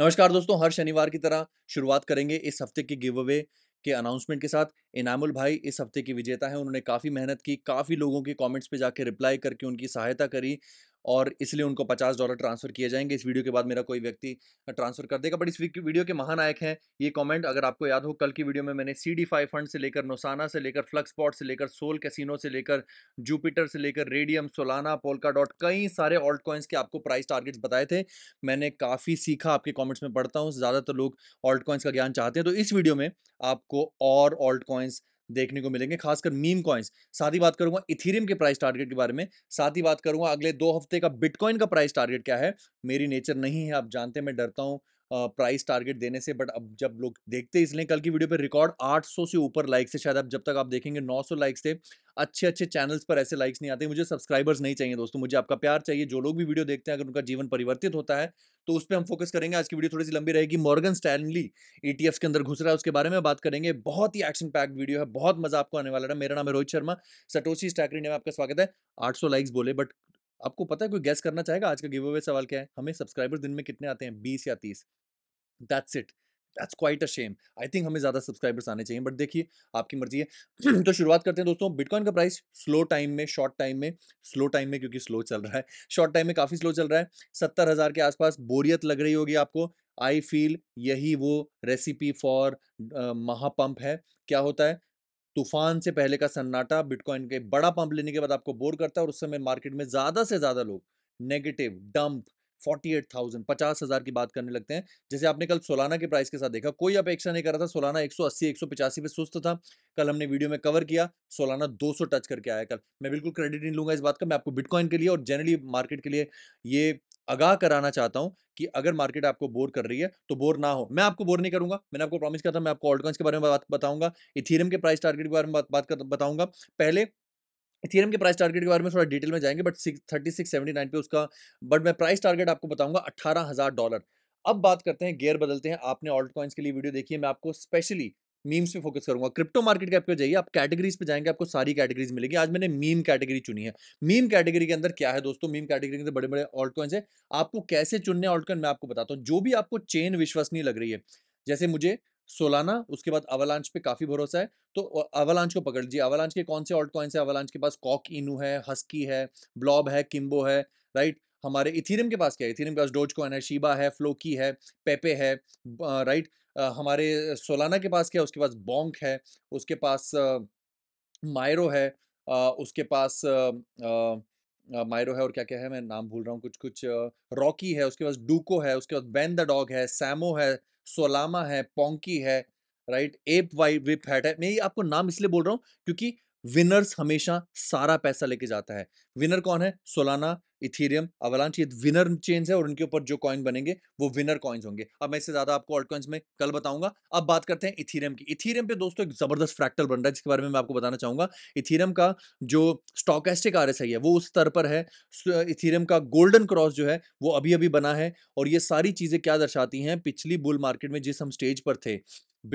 नमस्कार दोस्तों हर शनिवार की तरह शुरुआत करेंगे इस हफ्ते के गिव अवे के अनाउंसमेंट के साथ इनामुल भाई इस हफ्ते की विजेता है उन्होंने काफ़ी मेहनत की काफ़ी लोगों के कमेंट्स पे जाके रिप्लाई करके उनकी सहायता करी और इसलिए उनको पचास डॉलर ट्रांसफ़र किए जाएंगे इस वीडियो के बाद मेरा कोई व्यक्ति ट्रांसफ़र कर देगा बट इस वीडियो के महानायक हैं ये कमेंट अगर आपको याद हो कल की वीडियो में मैंने सी डी फाइव फंड से लेकर नोसाना से लेकर फ्लक्स स्पॉट से लेकर सोल कैसीनो से लेकर जुपिटर से लेकर रेडियम सोलाना पोलका डॉट कई सारे ऑल्ट कॉइन्स के आपको प्राइस टारगेट्स बताए थे मैंने काफ़ी सीखा आपके कॉमेंट्स में पढ़ता हूँ ज़्यादातर लोग ऑल्ट कॉइन्स का ज्ञान चाहते हैं तो इस वीडियो में आपको और ऑल्ट कॉइन्स देखने को मिलेंगे खासकर मीम कॉइन्स साथ ही बात करूंगा इथीरियम के प्राइस टारगेट के बारे में साथ ही बात करूंगा अगले दो हफ्ते का बिटकॉइन का प्राइस टारगेट क्या है मेरी नेचर नहीं है आप जानते हैं मैं डरता हूं प्राइस टारगेट देने से बट अब जब लोग देखते इसलिए कल की वीडियो पे रिकॉर्ड 800 से ऊपर लाइक्स है शायद अब जब तक आप देखेंगे 900 लाइक्स थे अच्छे अच्छे चैनल्स पर ऐसे लाइक्स नहीं आते मुझे सब्सक्राइबर्स नहीं चाहिए दोस्तों मुझे आपका प्यार चाहिए जो लोग भी वीडियो देखते हैं अगर उनका जीवन परिवर्तित होता है तो उस पर हम फोकस करेंगे आज की वीडियो थोड़ी सी लंबी रहेगी मॉर्गन स्टैनली ई के अंदर घुस रहा है उसके बारे में बात करेंगे बहुत ही एक्शन पैक्ड वीडियो है बहुत मजा आपको आने वाला है मेरा नाम है रोहित शर्मा सटोशी स्टैक ने आपका स्वागत है आठ लाइक्स बोले बट आपको पता है कोई गैस करना चाहेगा आज का गिव अवे सवाल क्या है हमें सब्सक्राइबर दिन में कितने आते हैं बीस या तीस that's it that's quite a shame I think हमें ज़्यादा सब्सक्राइबर्स आने चाहिए बट देखिए आपकी मर्जी है तो शुरुआत करते हैं दोस्तों बिटकॉइन का प्राइस स्लो टाइम में शॉर्ट टाइम में स्लो टाइम में क्योंकि स्लो चल रहा है शॉर्ट टाइम में काफ़ी स्लो चल रहा है सत्तर हज़ार के आसपास बोरियत लग रही होगी आपको आई फील यही वो रेसिपी फॉर महापम्प है क्या होता है तूफान से पहले का सन्नाटा बिटकॉइन के बड़ा पंप लेने के बाद आपको बोर करता है और उस समय मार्केट में ज़्यादा से ज़्यादा लोग negative dump forty eight thousand पचास हज़ार की बात करने लगते हैं जैसे आपने कल सोलाना के प्राइस के साथ देखा कोई अपेक्षा नहीं कर रहा था सोलाना एक सौ अस्सी एक सौ पचासी पे सुस्त था कल हमने वीडियो में कवर किया सोलाना दो सौ टच करके आया कल मैं बिल्कुल क्रेडिट नहीं लूंगा इस बात का मैं आपको बिटकॉइन के लिए और जनरली मार्केट के लिए ये आगाह कराना चाहता हूं कि अगर मार्केट आपको बोर कर रही है तो बोर ना हो मैं आपको बोर नहीं करूंगा मैंने आपको प्रॉमिस किया था मैं आपको ऑल्टकॉइंस के बारे में बात बताऊंगा इथेरियम के प्राइस टारगेट के बारे में बात, बात बताऊंगा पहले इथेरियम के प्राइस टारगेट के बारे में थोड़ा डिटेल में जाएंगे but thirty six seventy nine पे उसका बट मैं प्राइस टारगेट आपको बताऊंगा अट्ठारह हज़ार डॉलर अब बात करते हैं गेयर बदलते हैं आपने ऑल्ट कॉइन्स के लिए वीडियो देखी है मैं आपको स्पेशली मीम्स पे फोकस करूंगा क्रिप्टो मार्केट के पे जाइए आप कैटेगरीज पे जाएंगे आपको सारी कैटेगरीज मिलेगी आज मैंने मीम कैटेगरी चुनी है मीम कैटेगरी के अंदर क्या है दोस्तों मीम कैटेगरी के अंदर बड़े बड़े ऑल्ट कॉइन्स है आपको कैसे चुनने ऑल्ट कॉइन मैं आपको बताता हूँ जो भी आपको चेन विश्वसनीय लग रही है जैसे मुझे सोलाना उसके बाद अवलांच पे काफ़ी भरोसा है तो अवलांच को पकड़ लीजिए अवलांच के कौन से ऑल्ट कॉइन्स है अवलांच के पास कॉक इनू है हस्की है ब्लॉब है किम्बो है राइट हमारे इथीरियम के पास क्या है इथीरियम के पास डोज कॉइन है शीबा है फ्लोकी है पेपे है राइट हमारे सोलाना के पास क्या है उसके पास बोंक है उसके पास मायरो है उसके पास मायरो है और क्या क्या है मैं नाम भूल रहा हूँ कुछ कुछ रॉकी है उसके पास डूको है उसके पास बैन द डॉग है सैमो है सोलामा है पोंकी है राइट एप वाई विप हैट है मैं ये आपको नाम इसलिए बोल रहा हूँ क्योंकि विनर्स हमेशा सारा पैसा लेके जाता है विनर कौन है सोलाना इथेरियम अवलांच ये विनर चेन्स है और उनके ऊपर जो कॉइन बनेंगे वो विनर कॉइन्स होंगे अब मैं इससे ज्यादा आपको ऑल्ट कॉइन्स में कल बताऊंगा अब बात करते हैं इथेरियम की इथेरियम पे दोस्तों एक जबरदस्त फ्रैक्टल बन रहा है जिसके बारे में मैं आपको बताना चाहूंगा इथेरियम का जो स्टॉकेस्टिक आर है वो उस स्तर पर है इथेरियम का गोल्डन क्रॉस जो है वो अभी अभी बना है और ये सारी चीजें क्या दर्शाती हैं पिछली बुल मार्केट में जिस हम स्टेज पर थे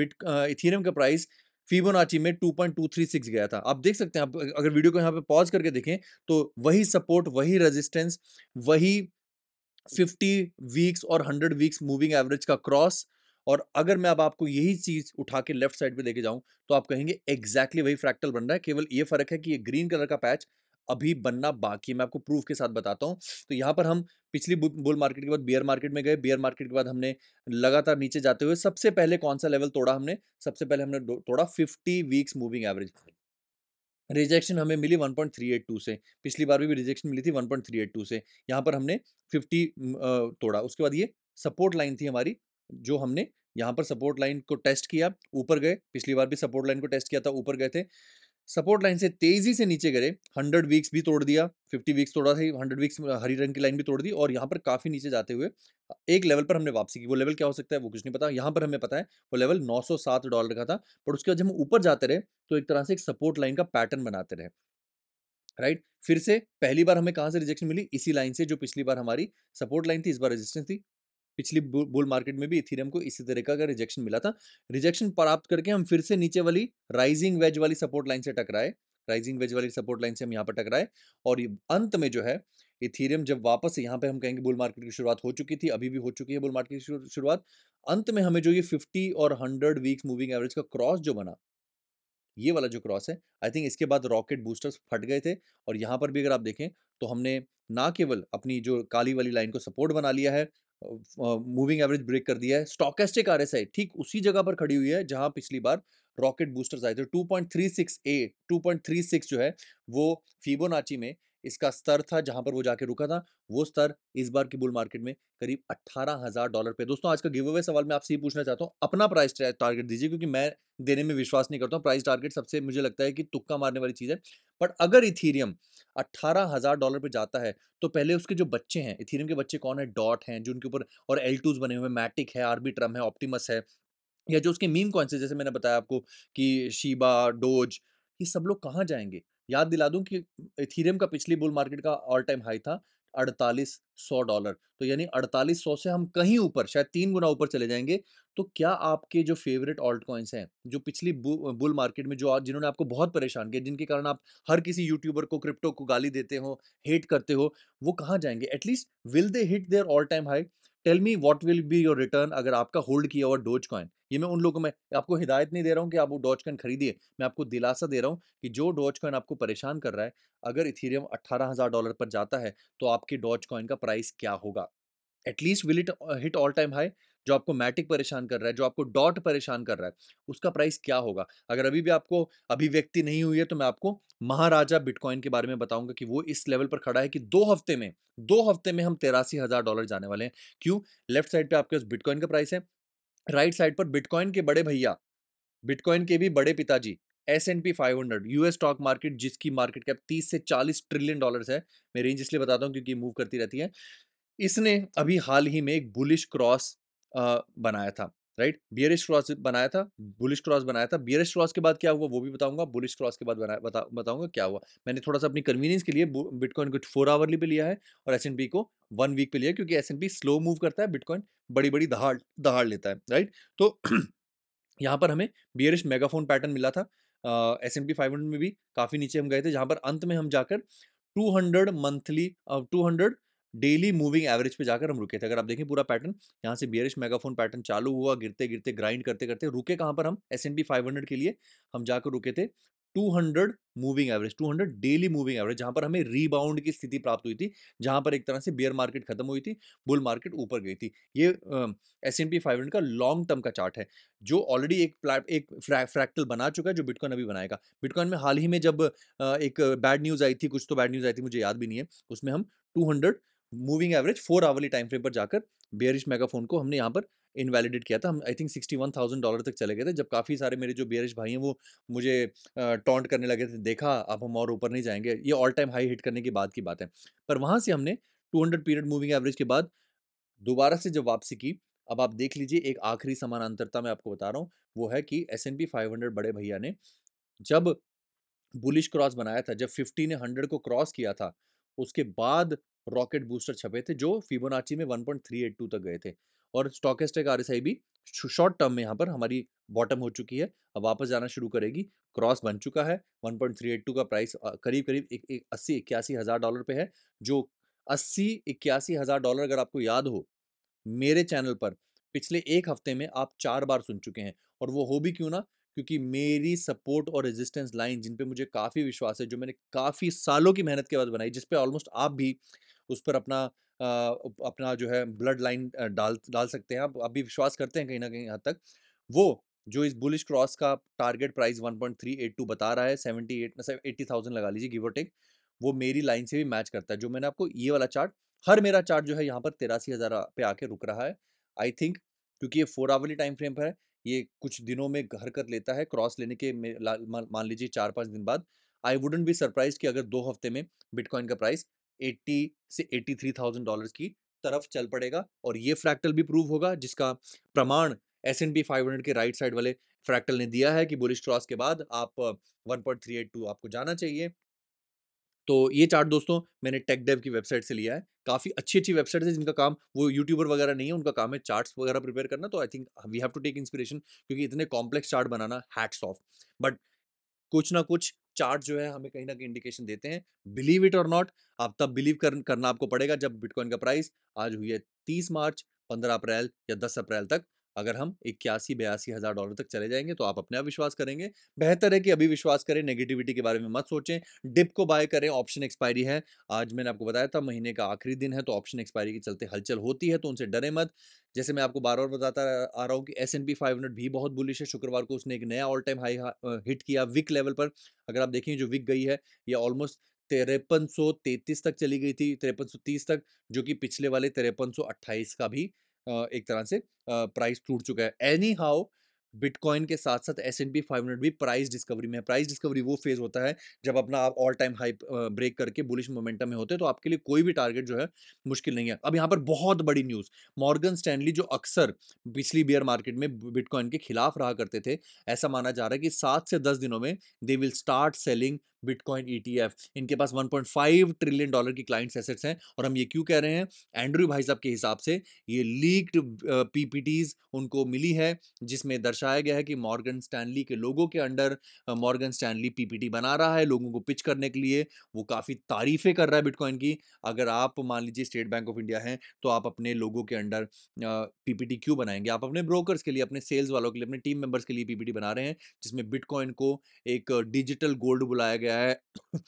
बिट इथीरियम का प्राइस फीबोनाची में 2.236 गया था आप देख सकते हैं आप अगर वीडियो को यहाँ पे पॉज करके देखें तो वही सपोर्ट वही रेजिस्टेंस वही 50 वीक्स और 100 वीक्स मूविंग एवरेज का क्रॉस और अगर मैं अब आपको यही चीज उठा के लेफ्ट साइड पे लेके जाऊं तो आप कहेंगे एग्जैक्टली exactly वही फ्रैक्टल बन रहा है केवल ये फर्क है कि ये ग्रीन कलर का पैच अभी बनना बाकी है मैं आपको प्रूफ के साथ बताता हूँ तो यहाँ पर हम पिछली बुल मार्केट के बाद बियर मार्केट में गए बियर मार्केट के बाद हमने लगातार नीचे जाते हुए सबसे पहले कौन सा लेवल तोड़ा हमने सबसे पहले हमने तोड़ा fifty weeks moving average rejection हमें मिली 1.382 से पिछली बार भी भी रिजेक्शन मिली थी 1.382 से यहाँ पर हमने 50 तोड़ा उसके बाद ये सपोर्ट लाइन थी हमारी जो हमने यहाँ पर सपोर्ट लाइन को टेस्ट किया ऊपर गए पिछली बार भी सपोर्ट लाइन को टेस्ट किया था ऊपर गए थे सपोर्ट लाइन से तेजी से नीचे गिरे हंड्रेड वीक्स भी तोड़ दिया फिफ्टी वीक्स तोड़ा था हंड्रेड वीक्स हरी रंग की लाइन भी तोड़ दी और यहाँ पर काफ़ी नीचे जाते हुए एक लेवल पर हमने वापसी की वो लेवल क्या हो सकता है वो कुछ नहीं पता यहाँ पर हमें पता है वो लेवल 907 डॉलर का था पर उसके बाद जब हम ऊपर जाते रहे तो एक तरह से एक सपोर्ट लाइन का पैटर्न बनाते रहे राइट फिर से पहली बार हमें कहाँ से रिजेक्शन मिली इसी लाइन से जो पिछली बार हमारी सपोर्ट लाइन थी इस बार रेजिस्टेंस थी पिछली बुल मार्केट में भी इथेरियम को इसी तरह का रिजेक्शन मिला था रिजेक्शन प्राप्त करके हम फिर से नीचे वाली राइजिंग वेज वाली सपोर्ट लाइन से टकराए राइजिंग वेज वाली सपोर्ट लाइन से हम यहाँ पर टकराए और अंत में जो है इथेरियम जब वापस यहाँ पे हम कहेंगे बुल मार्केट की शुरुआत हो चुकी थी अभी भी हो चुकी है बुल मार्केट की शुरुआत अंत में हमें जो ये 50 और 100 वीक्स मूविंग एवरेज का क्रॉस जो बना ये वाला जो क्रॉस है आई थिंक इसके बाद रॉकेट बूस्टर्स फट गए थे और यहाँ पर भी अगर आप देखें तो हमने ना केवल अपनी जो काली वाली लाइन को सपोर्ट बना लिया है मूविंग एवरेज ब्रेक कर दिया है स्टॉकेस्टिक आर एस ठीक उसी जगह पर खड़ी हुई है जहां पिछली बार रॉकेट बूस्टर्स आए थे 2.36 ए 2.36 जो है वो फीबोनाची में इसका स्तर था जहां पर वो जाके रुका था वो स्तर इस बार की बुल मार्केट में करीब अट्ठारह हजार डॉलर पे दोस्तों आज का गिव अवे सवाल मैं आपसे ये पूछना चाहता हूँ अपना प्राइस टारगेट दीजिए क्योंकि मैं देने में विश्वास नहीं करता हूँ प्राइस टारगेट सबसे मुझे लगता है कि तुक्का मारने वाली चीज़ है बट अगर इथीरियम अट्ठारह हज़ार डॉलर पे जाता है तो पहले उसके जो बच्चे हैं इथीरियम के बच्चे कौन है डॉट हैं जिनके ऊपर और एल बने हुए मैटिक है आरबी ट्रम है ऑप्टिमस है या जो उसके मीम कॉइन्स जैसे मैंने बताया आपको कि शीबा डोज ये सब लोग कहाँ जाएंगे याद दिला दूं कि इथीरियम का पिछली बुल मार्केट का ऑल टाइम हाई था अड़तालीस सौ डॉलर तो यानी अड़तालीस सौ से हम कहीं ऊपर शायद तीन गुना ऊपर चले जाएंगे तो क्या आपके जो फेवरेट ऑल्ट कॉइन्स हैं जो पिछली बुल मार्केट में जो जिन्होंने आपको बहुत परेशान किया जिनके कारण आप हर किसी यूट्यूबर को क्रिप्टो को गाली देते हो हेट करते हो वो कहाँ जाएंगे at least will they hit their all time high tell me what will be your return अगर आपका होल्ड किया हुआ डोज कॉइन ये मैं उन लोगों में आपको हिदायत नहीं दे रहा हूँ कि आप वो डोज कॉइन खरीदिए मैं आपको दिलासा दे रहा हूँ कि जो डोज कॉइन आपको परेशान कर रहा है अगर इथीरियम अट्ठारह हज़ार डॉलर पर जाता है तो आपके डोज कॉइन का प्राइस क्या होगा at least will it hit all time high जो आपको मैटिक परेशान कर रहा है जो आपको डॉट परेशान कर रहा है उसका प्राइस क्या होगा अगर अभी भी आपको अभिव्यक्ति नहीं हुई है तो मैं आपको महाराजा बिटकॉइन के बारे में बताऊंगा कि वो इस लेवल पर खड़ा है कि दो हफ्ते में दो हफ्ते में हम तेरासी हजार डॉलर जाने वाले हैं क्यों लेफ्ट साइड पर आपके उस बिटकॉइन का प्राइस है राइट साइड पर बिटकॉइन के बड़े भैया बिटकॉइन के भी बड़े पिताजी S and P five hundred US stock market जिसकी मार्केट कैप तीस से चालीस ट्रिलियन डॉलर्स है मैं रेंज इसलिए बताता हूँ क्योंकि मूव करती रहती है इसने अभी हाल ही में एक बुलिश क्रॉस बनाया था राइट बियरिश क्रॉस बनाया था बुलिश क्रॉस बनाया था बियरिश क्रॉस के बाद क्या हुआ वो भी बताऊंगा बुलिश क्रॉस के बाद बता, बताऊंगा क्या हुआ मैंने थोड़ा सा अपनी कन्वीनियंस के लिए बिटकॉइन को फोर आवरली पे लिया है और एस को वन वीक पे लिया क्योंकि एस स्लो मूव करता है बिटकॉइन बड़ी बड़ी दहाड़ दहाड़ लेता है राइट तो यहाँ पर हमें बियरिश मेगाफोन पैटर्न मिला था S N P five hundred में भी काफ़ी नीचे हम गए थे जहाँ पर अंत में हम जाकर two hundred monthly two hundred daily moving average पे जाकर हम रुके थे अगर आप देखें पूरा पैटर्न यहाँ से बियरिश मेगाफोन पैटर्न चालू हुआ गिरते गिरते ग्राइंड करते करते रुके कहाँ पर हम एस एन के लिए हम जाकर रुके थे 200 moving average 200 daily moving average जहां पर हमें रीबाउंड की स्थिति प्राप्त हुई थी जहां पर एक तरह से बियर मार्केट खत्म हुई थी बुल मार्केट ऊपर गई थी ये एस एन पी फाइव का लॉन्ग टर्म का चार्ट है जो ऑलरेडी एक प्लाट एक फ्रैक्टल बना चुका है जो बिटकॉइन अभी बनाएगा बिटकॉइन में हाल ही में जब एक बैड न्यूज़ आई थी कुछ तो बैड न्यूज़ आई थी मुझे याद भी नहीं है उसमें हम two hundred moving average four hourly time frame पर जाकर बेयरिश मेगाफोन को हमने यहाँ पर इनवैलिडेट किया था हम I think sixty one thousand dollar तक चले गए थे जब काफ़ी सारे मेरे जो बेयरिश भाई हैं वो मुझे टॉन्ट करने लगे थे देखा अब हम और ऊपर नहीं जाएंगे ये ऑल टाइम हाई हिट करने की बात की बात है पर वहाँ से हमने two hundred period moving average के बाद दोबारा से जब वापसी की अब आप देख लीजिए एक आखिरी समानांतरता मैं आपको बता रहा हूँ वो है कि S N P five hundred बड़े भैया ने जब बुलिश क्रॉस बनाया था जब फिफ्टी ने हंड्रेड को क्रॉस किया था उसके बाद रॉकेट बूस्टर छपे थे जो फिबोनाची में 1.382 तक गए थे और स्टॉकेस्टेक आर भी शॉर्ट टर्म में यहाँ पर हमारी बॉटम हो चुकी है अब वापस जाना शुरू करेगी क्रॉस बन चुका है 1.382 का प्राइस करीब करीब एक, एक अस्सी इक्यासी हज़ार डॉलर पे है जो अस्सी इक्यासी हज़ार डॉलर अगर आपको याद हो मेरे चैनल पर पिछले एक हफ्ते में आप चार बार सुन चुके हैं और वो हो भी क्यों ना क्योंकि मेरी सपोर्ट और रेजिस्टेंस लाइन जिन पे मुझे काफ़ी विश्वास है जो मैंने काफ़ी सालों की मेहनत के बाद बनाई जिस पे ऑलमोस्ट आप भी उस पर अपना आ, अपना जो है ब्लड लाइन डाल डाल सकते हैं आप आप भी विश्वास करते हैं कहीं ना कहीं हद तक वो जो इस बुलिश क्रॉस का टारगेट प्राइस 1.382 बता रहा है 78 मतलब एट्टी थाउजेंड लगा लीजिए गिव और टेक वो मेरी लाइन से भी मैच करता है जो मैंने आपको ये वाला चार्ट हर मेरा चार्ट जो है यहाँ पर तिरासी हज़ार पे आके रुक रहा है आई थिंक क्योंकि ये फोर आवरली टाइम फ्रेम पर है ये कुछ दिनों में हरकत लेता है क्रॉस लेने के मान लीजिए चार पाँच दिन बाद आई वुडेंट बी सरप्राइज कि अगर दो हफ्ते में बिटकॉइन का प्राइस 80 से 83,000 डॉलर्स की तरफ चल पड़ेगा और ये फ्रैक्टल भी प्रूव होगा जिसका प्रमाण एस एन बी फाइव के राइट साइड वाले फ्रैक्टल ने दिया है कि बुलिश क्रॉस के बाद आप 1.382 आपको जाना चाहिए तो ये चार्ट दोस्तों मैंने टेक डेव की वेबसाइट से लिया है काफ़ी अच्छी अच्छी वेबसाइट है जिनका काम वो यूट्यूबर वगैरह नहीं है उनका काम है चार्ट्स वगैरह प्रिपेयर करना तो I think we have to take inspiration क्योंकि इतने कॉम्प्लेक्स चार्ट बनाना हैट्स ऑफ बट कुछ ना कुछ चार्ट जो है हमें कहीं ना कहीं इंडिकेशन देते हैं बिलीव इट और नॉट आप तब बिलीव कर, करना आपको पड़ेगा जब बिटकॉइन का प्राइस आज हुई है तीस मार्च पंद्रह अप्रैल या दस अप्रैल तक अगर हम इक्यासी बयासी हज़ार डॉलर तक चले जाएंगे तो आप अपने आप विश्वास करेंगे बेहतर है कि अभी विश्वास करें नेगेटिविटी के बारे में मत सोचें डिप को बाय करें ऑप्शन एक्सपायरी है आज मैंने आपको बताया था महीने का आखिरी दिन है तो ऑप्शन एक्सपायरी के चलते हलचल होती है तो उनसे डरे मत जैसे मैं आपको बार बार बताता आ रहा हूँ कि S N P five hundred भी बहुत बुलिश है शुक्रवार को उसने एक नया ऑल टाइम हाई हिट किया विक लेवल पर अगर आप देखें जो विक गई है ये ऑलमोस्ट तिरपन सौ तक चली गई थी तिरपन सौ तीस तक जो कि पिछले वाले तिरपन सौ अट्ठाईस का भी एक तरह से प्राइस टूट चुका है एनी हाउ बिटकॉइन के साथ साथ S and P five hundred भी प्राइस डिस्कवरी में प्राइस डिस्कवरी वो फेज होता है जब अपना आप ऑल टाइम हाई ब्रेक करके बुलिश मोमेंटम में होते हैं तो आपके लिए कोई भी टारगेट जो है मुश्किल नहीं है अब यहाँ पर बहुत बड़ी न्यूज़ मॉर्गन स्टैंडली जो अक्सर पिछली बियर मार्केट में बिटकॉइन के खिलाफ रहा करते थे ऐसा माना जा रहा है कि सात से दस दिनों में they will start selling bitcoin ETF e इनके पास 1.5 ट्रिलियन डॉलर की क्लाइंट्स एसेट्स हैं और हम ये क्यों कह रहे हैं एंड्रू भाई साहब के हिसाब से ये लीक्ड पीपीटीज उनको मिली है जिसमें दर्शक दर्शाया गया है कि मॉर्गन स्टैनली के लोगों के अंडर मॉर्गन स्टैनली पीपीटी बना रहा है लोगों को पिच करने के लिए वो काफ़ी तारीफें कर रहा है बिटकॉइन की अगर आप मान लीजिए स्टेट बैंक ऑफ इंडिया हैं तो आप अपने लोगों के अंडर पी क्यों बनाएंगे आप अपने ब्रोकर्स के लिए अपने सेल्स वालों के लिए अपने टीम मेम्बर्स के लिए पी बना रहे हैं जिसमें बिटकॉइन को एक डिजिटल गोल्ड बुलाया गया है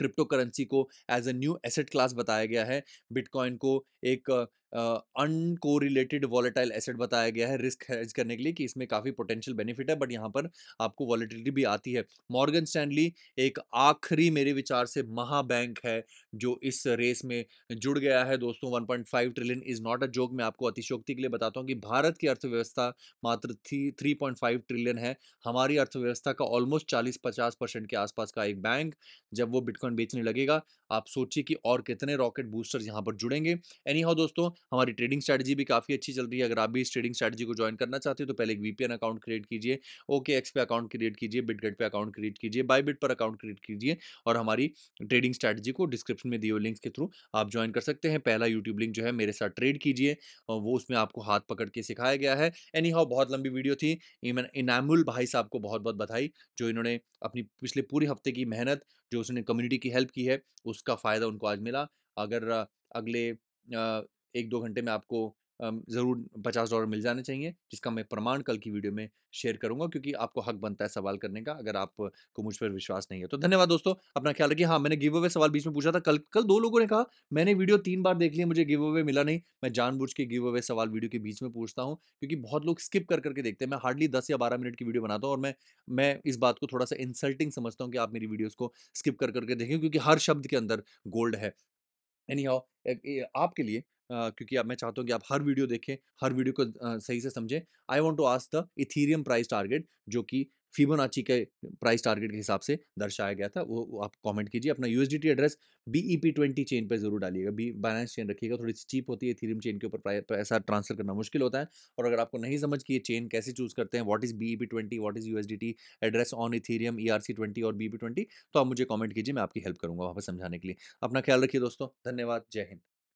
क्रिप्टो करेंसी को as a new asset class बताया गया है बिटकॉइन को एक अनकोरिलेटेड वॉलेटाइल एसेट बताया गया है रिस्क हेज करने के लिए कि इसमें काफ़ी पोटेंशियल बेनिफिट है बट यहाँ पर आपको वॉलेटिलिटी भी आती है मॉर्गन स्टैंडली एक आखिरी मेरे विचार से महाबैंक है जो इस रेस में जुड़ गया है दोस्तों 1.5 trillion is not a joke मैं आपको अतिशोक्ति के लिए बताता हूँ कि भारत की अर्थव्यवस्था मात्र three three point five trillion है हमारी अर्थव्यवस्था का ऑलमोस्ट चालीस पचास परसेंट के आसपास का एक बैंक जब वो बिटकॉइन बेचने लगेगा आप सोचिए कि और कितने रॉकेट बूस्टर्स यहाँ पर जुड़ेंगे एनी हाउ दोस्तों हमारी ट्रेडिंग स्ट्रेटजी भी काफ़ी अच्छी चल रही है अगर आप भी इस ट्रेडिंग स्ट्रेटजी को ज्वाइन करना चाहते हो तो पहले एक वीपीएन अकाउंट क्रिएट कीजिए ओके एक्स पे अकाउंट क्रिएट कीजिए बिटगेट पे अकाउंट क्रिएट कीजिए बाई बिट पर अकाउंट क्रिएट कीजिए और हमारी ट्रेडिंग स्ट्रेटजी को डिस्क्रिप्शन में दिए हुए लिंक्स के थ्रू आप ज्वाइन कर सकते हैं पहला यूट्यूब लिंक जो है मेरे साथ ट्रेड कीजिए और वो उसमें आपको हाथ पकड़ के सिखाया गया है एनी हाउ बहुत लंबी वीडियो थी इनामुल भाई साहब को बहुत बहुत बधाई जो इन्होंने अपनी पिछले पूरे हफ्ते की मेहनत जो उसने कम्युनिटी की हेल्प की है उसका फ़ायदा उनको आज मिला अगर अगले एक दो घंटे में आपको ज़रूर पचास डॉलर मिल जाने चाहिए जिसका मैं प्रमाण कल की वीडियो में शेयर करूंगा क्योंकि आपको हक बनता है सवाल करने का अगर आपको मुझ पर विश्वास नहीं है तो धन्यवाद दोस्तों अपना ख्याल रखिए हाँ मैंने गिव अवे सवाल बीच में पूछा था कल कल दो लोगों ने कहा मैंने वीडियो तीन बार देख लिया मुझे गिव अवे मिला नहीं मैं जानबूझ के गिव अवे सवाल वीडियो के बीच में पूछता हूँ क्योंकि बहुत लोग स्किप कर करके देखते हैं मैं हार्डली दस या बारह मिनट की वीडियो बनाता हूँ और मैं मैं इस बात को थोड़ा सा इंसल्टिंग समझता हूँ कि आप मेरी वीडियोज़ को स्किप कर करके देखें क्योंकि हर शब्द के अंदर गोल्ड है एनी हाउ आपके लिए क्योंकि अब मैं चाहता हूँ कि आप हर वीडियो देखें हर वीडियो को सही से समझें I want to ask the ethereum price target जो कि फीबोनाची के प्राइस टारगेट के हिसाब से दर्शाया गया था वो, वो आप कमेंट कीजिए अपना you address B E P twenty chain पर जरूर डालिएगा बी बैलेंस चेन रखिएगा थोड़ी सी चीप होती है थीरियम चेन के ऊपर पैसा ट्रांसफर करना मुश्किल होता है और अगर आपको नहीं समझ कि ये चेन कैसे चूज करते हैं what is B E P twenty what is you address on ethereum E R C twenty और बी पी ट्वेंटी तो आप मुझे कॉमेंट कीजिए मैं आपकी हेल्प करूँगा वहाँ पर समझाने के लिए अपना ख्याल रखिए दोस्तों धन्यवाद जय हिंद